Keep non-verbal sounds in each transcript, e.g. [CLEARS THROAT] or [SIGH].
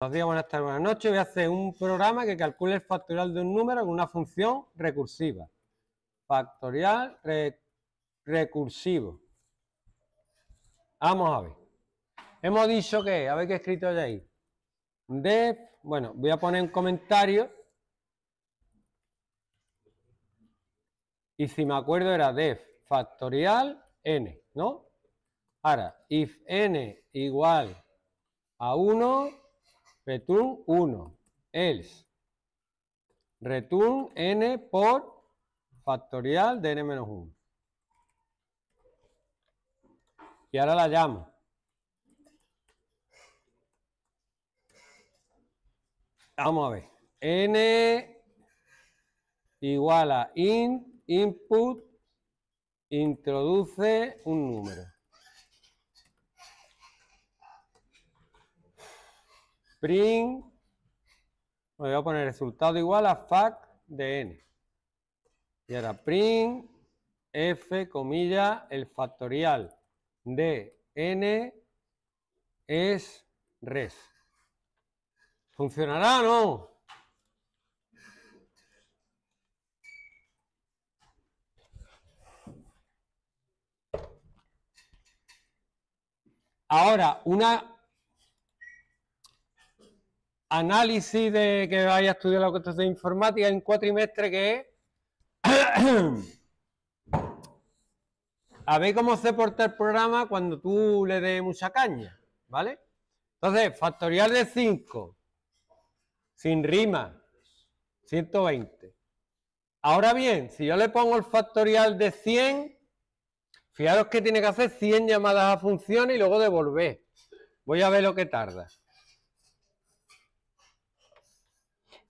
Buenos días, buenas tardes, buenas noches. Voy a hacer un programa que calcule el factorial de un número con una función recursiva. Factorial recursivo. Vamos a ver. Hemos dicho que, a ver qué he escrito ya ahí. Def, bueno, voy a poner un comentario. Y si me acuerdo era def factorial n, ¿no? Ahora, if n igual a 1, return 1, else, return n por factorial de n-1. Y ahora la llamo. Vamos a ver. n igual a in, input, introduce un número. Print, voy a poner resultado igual a fac de n. Y ahora print f comilla el factorial de n es res. ¿Funcionará o no? Ahora, una análisis de que vaya a estudiar la cuestión de informática en cuatrimestre que es [CLEARS THROAT] a ver cómo se porta el programa cuando tú le des mucha caña, ¿vale? Entonces, factorial de 5, sin rima, 120. Ahora bien, si yo le pongo el factorial de 100, fijaros que tiene que hacer 100 llamadas a función y luego devolver. Voy a ver lo que tarda.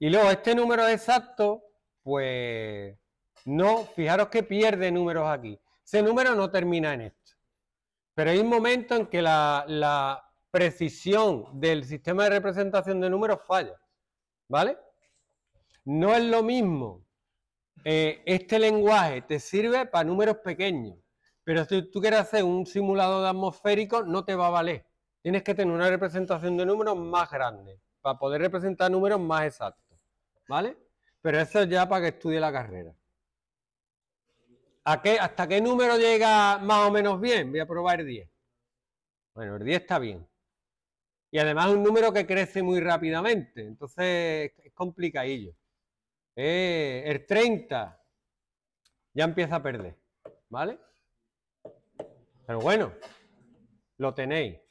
Y luego este número exacto, pues no, fijaros que pierde números aquí. Ese número no termina en esto. Pero hay un momento en que la, precisión del sistema de representación de números falla. ¿Vale? No es lo mismo. Eh, este lenguaje te sirve para números pequeños. Pero si tú quieres hacer un simulador de atmosférico, no te va a valer. Tienes que tener una representación de números más grande para poder representar números más exactos. ¿vale? Pero eso es ya para que estudie la carrera. ¿Hasta qué número llega más o menos bien? Voy a probar el 10. Bueno, el 10 está bien. Y además es un número que crece muy rápidamente, entonces es complicadillo. Eh, el 30 ya empieza a perder, ¿vale? Pero bueno, lo tenéis.